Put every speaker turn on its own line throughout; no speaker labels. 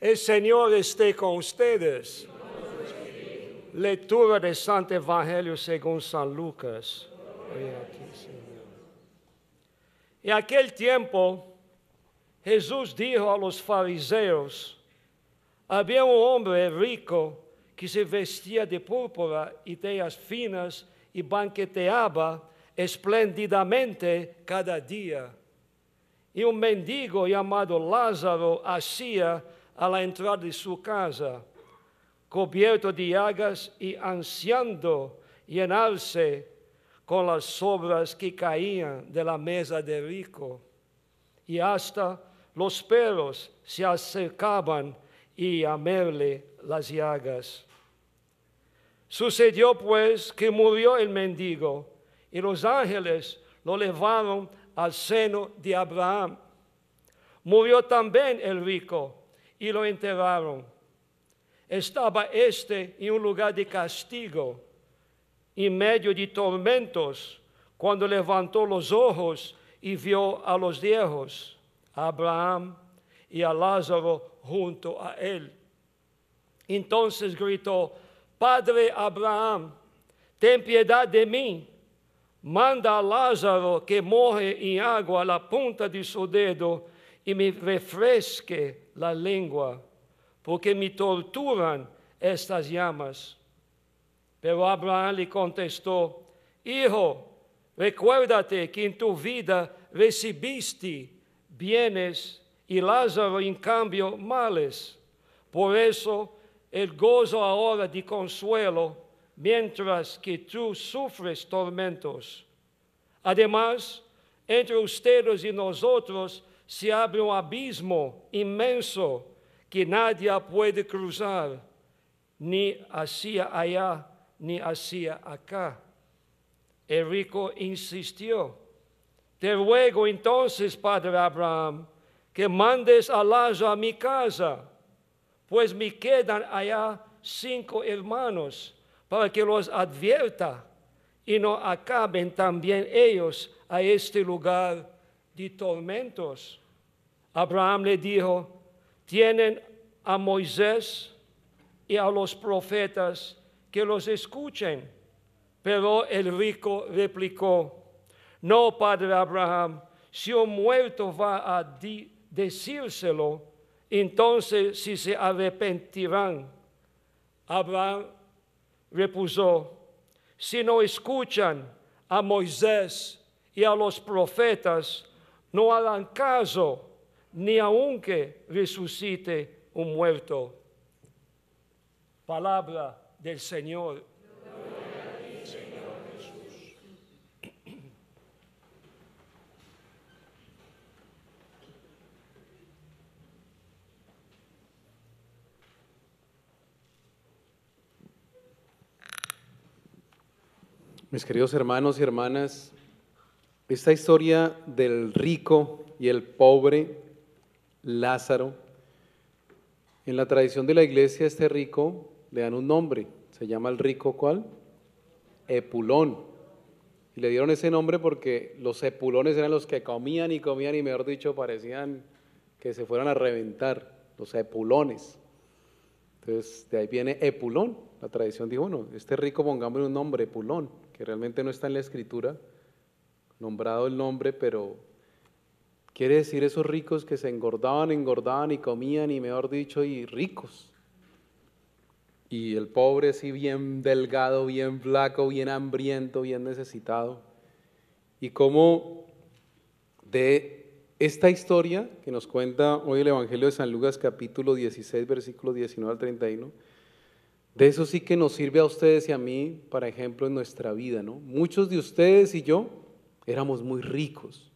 O Senhor esteja com vocês. Leitura do Santo Evangelho segundo São Lucas. Em aquele tempo, Jesus disse aos fariseus: Havia um homem rico que se vestia de púrpura e teias finas e banqueteava esplendidamente cada dia. E um mendigo chamado Lázaro assia a e la entrada de su casa, cubierto de llagas y ansiando llenarse con las sobras que caían de la mesa de rico. Y hasta los perros se acercaban y e amerle las llagas. Sucedió pues que murió el mendigo y e los ángeles lo llevaron al seno de Abraham. Murió también el rico e lo enterraram. Estava este em um lugar de castigo, em meio de tormentos, quando levantou os olhos e viu a los erros, a Abraão e a Lázaro junto a ele. Então gritou: Padre Abraão, tem piedade de mim. Manda a Lázaro que morre em água na ponta de seu dedo e me refresque la lengua, porque me torturan estas llamas. Pero Abraham le contestó, Hijo, recuérdate que en tu vida recibiste bienes y Lázaro en cambio males. Por eso el gozo ahora de consuelo mientras que tú sufres tormentos. Además, entre ustedes y nosotros se abre un abismo inmenso que nadie puede cruzar, ni hacia allá, ni hacia acá. El rico insistió. Te ruego entonces, padre Abraham, que mandes a Lazo a mi casa, pues me quedan allá cinco hermanos, para que los advierta y no acaben también ellos a este lugar de tormentos. Abraham le dijo, tienen a Moisés y a los profetas que los escuchen. Pero el rico replicó, no, padre Abraham, si un muerto va a decírselo, entonces si se arrepentirán. Abraham repuso, si no escuchan a Moisés y a los profetas, no harán caso, ni aunque resucite un muerto. Palabra del Señor.
Mis queridos hermanos y hermanas, esta historia del rico y el pobre Lázaro, en la tradición de la iglesia este rico le dan un nombre, se llama el rico cuál? Epulón. Y le dieron ese nombre porque los epulones eran los que comían y comían y mejor dicho parecían que se fueran a reventar, los epulones. Entonces de ahí viene Epulón. La tradición dijo, bueno, este rico pongámosle un nombre, Epulón, que realmente no está en la escritura nombrado el nombre, pero quiere decir esos ricos que se engordaban, engordaban y comían, y mejor dicho, y ricos. Y el pobre sí bien delgado, bien flaco, bien hambriento, bien necesitado. Y cómo de esta historia que nos cuenta hoy el Evangelio de San Lucas capítulo 16, versículo 19 al 31, de eso sí que nos sirve a ustedes y a mí para ejemplo en nuestra vida, ¿no? Muchos de ustedes y yo Éramos muy ricos.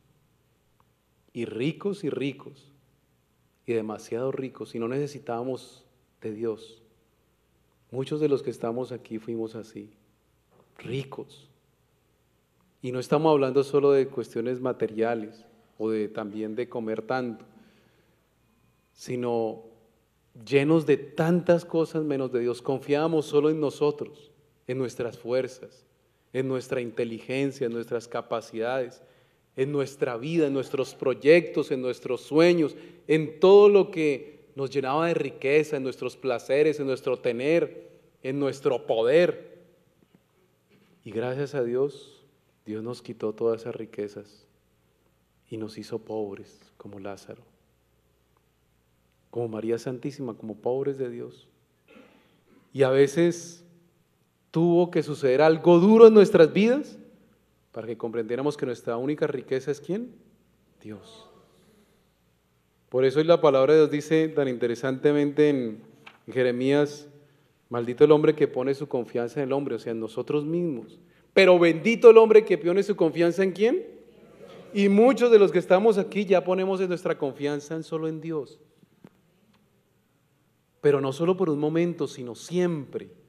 Y ricos y ricos. Y demasiado ricos. Y no necesitábamos de Dios. Muchos de los que estamos aquí fuimos así. Ricos. Y no estamos hablando solo de cuestiones materiales o de también de comer tanto, sino llenos de tantas cosas menos de Dios. Confiábamos solo en nosotros, en nuestras fuerzas, en nuestra inteligencia, en nuestras capacidades, en nuestra vida, en nuestros proyectos, en nuestros sueños, en todo lo que nos llenaba de riqueza, en nuestros placeres, en nuestro tener, en nuestro poder. Y gracias a Dios, Dios nos quitó todas esas riquezas y nos hizo pobres como Lázaro, como María Santísima, como pobres de Dios. Y a veces tuvo que suceder algo duro en nuestras vidas para que comprendiéramos que nuestra única riqueza es quién? Dios. Por eso hoy la palabra de Dios dice tan interesantemente en Jeremías, maldito el hombre que pone su confianza en el hombre, o sea, en nosotros mismos. Pero bendito el hombre que pone su confianza en quién? Y muchos de los que estamos aquí ya ponemos nuestra confianza solo en Dios. Pero no solo por un momento, sino siempre.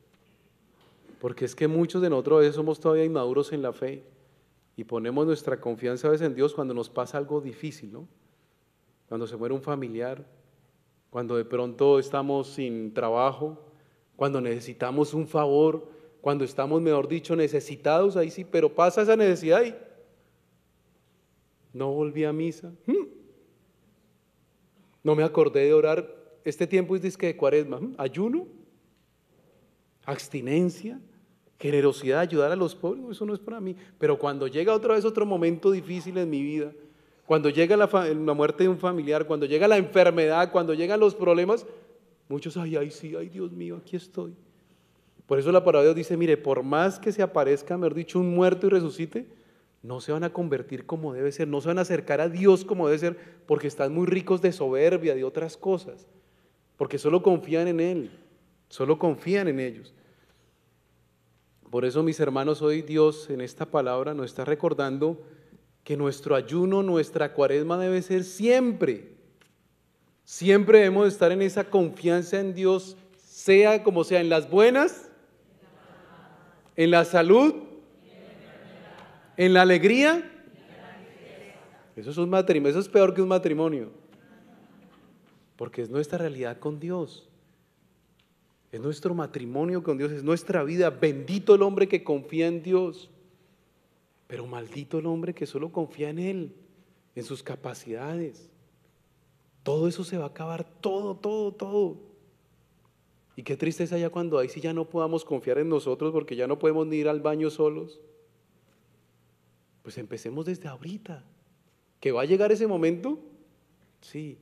Porque es que muchos de nosotros somos todavía inmaduros en la fe y ponemos nuestra confianza a veces en Dios cuando nos pasa algo difícil, ¿no? Cuando se muere un familiar, cuando de pronto estamos sin trabajo, cuando necesitamos un favor, cuando estamos, mejor dicho, necesitados, ahí sí, pero pasa esa necesidad y no volví a misa. Mm. No me acordé de orar. Este tiempo es disque de cuaresma. Mm. Ayuno, abstinencia, Generosidad, ayudar a los pobres, eso no es para mí. Pero cuando llega otra vez otro momento difícil en mi vida, cuando llega la, muerte de un familiar, cuando llega la enfermedad, cuando llegan los problemas, muchos, ay, ay, sí, ay, Dios mío, aquí estoy. Por eso la palabra de Dios dice, mire, por más que se aparezca, mejor dicho, un muerto y resucite, no se van a convertir como debe ser, no se van a acercar a Dios como debe ser, porque están muy ricos de soberbia, de otras cosas, porque solo confían en Él, solo confían en ellos. Por eso, mis hermanos, hoy Dios en esta palabra nos está recordando que nuestro ayuno, nuestra cuaresma debe ser siempre. Siempre debemos estar en esa confianza en Dios, sea como sea, en las buenas, en la salud, en la alegría. Eso es un matrimonio, eso es peor que un matrimonio. Porque es nuestra realidad con Dios. Es nuestro matrimonio con Dios, es nuestra vida. Bendito el hombre que confía en Dios, pero maldito el hombre que solo confía en Él, en sus capacidades. Todo eso se va a acabar, todo, todo, todo. Y qué tristeza allá cuando ahí sí ya no podamos confiar en nosotros porque ya no podemos ni ir al baño solos. Pues empecemos desde ahorita. ¿Que va a llegar ese momento? Sí.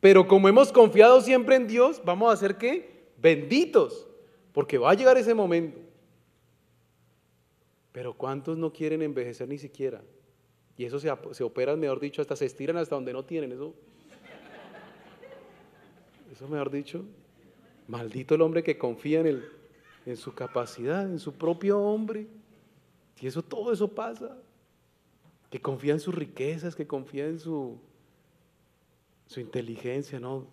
Pero como hemos confiado siempre en Dios, vamos a hacer qué? benditos, porque va a llegar ese momento. Pero ¿cuántos no quieren envejecer ni siquiera? Y eso se, opera, mejor dicho, hasta se estiran hasta donde no tienen. Eso, eso mejor dicho, maldito el hombre que confía en, el, en su capacidad, en su propio hombre. Y eso, todo eso pasa. Que confía en sus riquezas, que confía en su, su inteligencia, ¿no?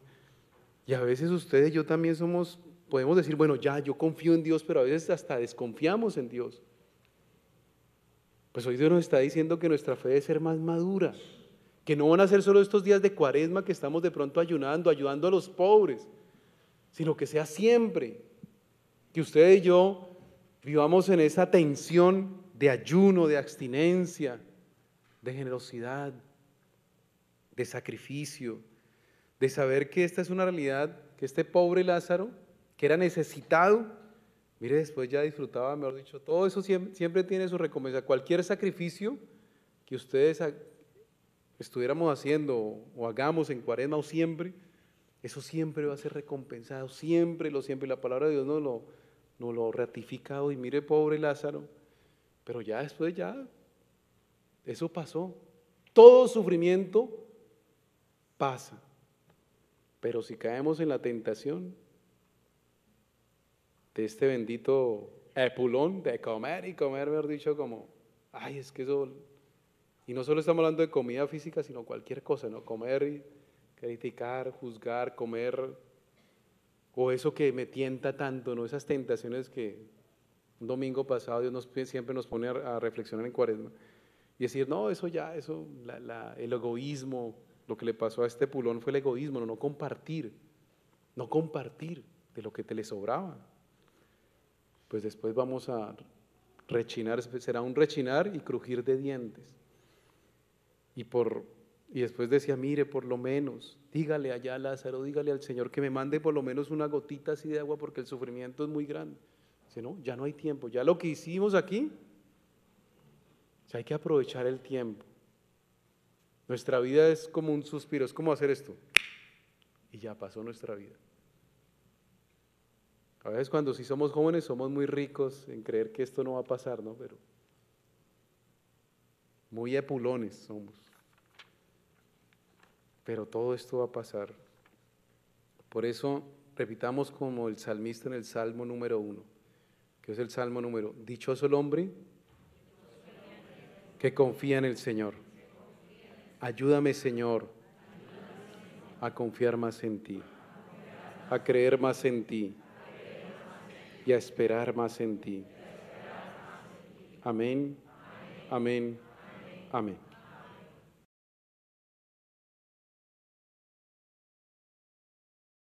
Y a veces ustedes, yo también somos, podemos decir, bueno, ya, yo confío en Dios, pero a veces hasta desconfiamos en Dios. Pues hoy Dios nos está diciendo que nuestra fe debe ser más madura, que no van a ser solo estos días de cuaresma que estamos de pronto ayunando, ayudando a los pobres, sino que sea siempre, que ustedes y yo vivamos en esa tensión de ayuno, de abstinencia, de generosidad, de sacrificio, de saber que esta es una realidad, que este pobre Lázaro, que era necesitado, mire, después ya disfrutaba, mejor dicho, todo eso siempre, tiene su recompensa. Cualquier sacrificio que ustedes estuviéramos haciendo o hagamos en cuaresma o siempre, eso siempre va a ser recompensado, siempre lo siempre. La palabra de Dios nos lo, nos lo ratifica hoy. Mire, pobre Lázaro. Pero ya después, ya, eso pasó. Todo sufrimiento pasa. Pero si caemos en la tentación de este bendito epulón de comer y comer, mejor dicho, como, ay, es que eso... Y no solo estamos hablando de comida física, sino cualquier cosa, ¿no? Comer, y criticar, juzgar, comer, o eso que me tienta tanto, ¿no? Esas tentaciones que un domingo pasado Dios nos, siempre nos pone a, reflexionar en cuaresma. Y decir, no, eso ya, eso, el egoísmo, lo que le pasó a este pulón fue el egoísmo, no, compartir, no compartir de lo que te le sobraba. Pues después vamos a rechinar, será un rechinar y crujir de dientes. Y, por, y después decía, mire, por lo menos, dígale allá a Lázaro, dígale al Señor que me mande por lo menos una gotita así de agua porque el sufrimiento es muy grande. Dice, no, ya no hay tiempo, ya lo que hicimos aquí, o hay que aprovechar el tiempo. Nuestra vida es como un suspiro, es como hacer esto. Y ya pasó nuestra vida. A veces cuando sí somos jóvenes somos muy ricos en creer que esto no va a pasar, ¿no? Pero muy epulones somos. Pero todo esto va a pasar. Por eso repitamos como el salmista en el Salmo número uno, que es el Salmo número, dichoso el hombre que confía en el Señor. Ayúdame, Señor, a confiar más en ti, a creer más en ti y a esperar más en ti. Amén. Amén. Amén.